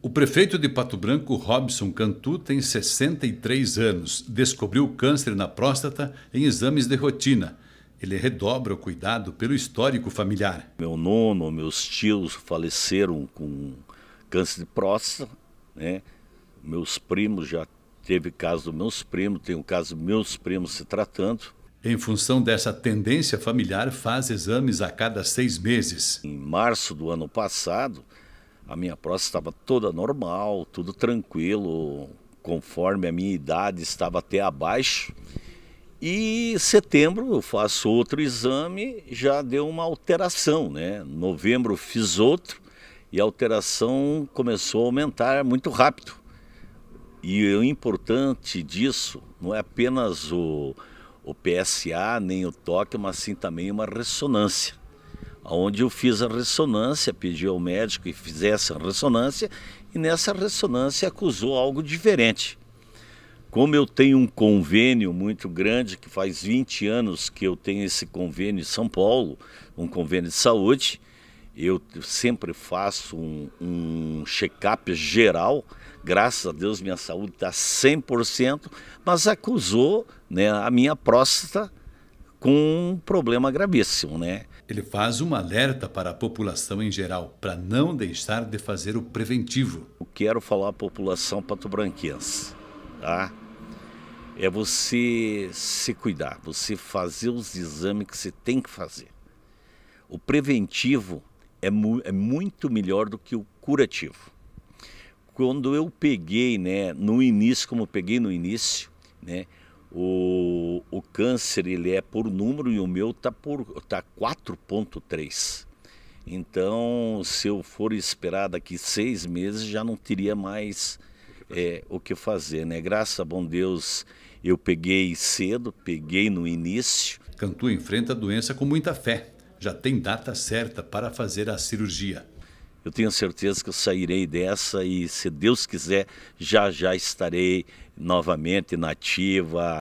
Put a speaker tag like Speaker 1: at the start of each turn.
Speaker 1: O prefeito de Pato Branco, Robson Cantu, tem 63 anos. Descobriu câncer na próstata em exames de rotina. Ele redobra o cuidado pelo histórico familiar. Meu nono, meus tios faleceram com câncer de próstata, né? Meus primos já teve caso dos meus primos, tem o caso dos meus primos se tratando. Em função dessa tendência familiar, faz exames a cada seis meses. Em março do ano passado, a minha próstata estava toda normal, tudo tranquilo, conforme a minha idade estava até abaixo. E setembro eu faço outro exame, já deu uma alteração, né? Novembro fiz outro e a alteração começou a aumentar muito rápido. E o importante disso não é apenas o, o PSA nem o toque, mas sim também uma ressonância onde eu fiz a ressonância, pedi ao médico que fizesse a ressonância e nessa ressonância acusou algo diferente. Como eu tenho um convênio muito grande, que faz 20 anos que eu tenho esse convênio em São Paulo, um convênio de saúde, eu sempre faço um, um check-up geral, graças a Deus minha saúde está 100%, mas acusou né, a minha próstata com um problema gravíssimo, né? ele faz um alerta para a população em geral, para não deixar de fazer o preventivo. Eu quero falar à população patobranquense, tá? É você se cuidar, você fazer os exames que você tem que fazer. O preventivo é, mu é muito melhor do que o curativo. Quando eu peguei, né, no início, como eu peguei no início, né, o, o câncer ele é por número e o meu tá por tá 4.3. Então, se eu for esperar daqui seis meses, já não teria mais é, o que fazer, né? Graças a bom Deus, eu peguei cedo, peguei no início. Cantu enfrenta a doença com muita fé. Já tem data certa para fazer a cirurgia. Eu tenho certeza que eu sairei dessa e, se Deus quiser, já já estarei novamente nativa.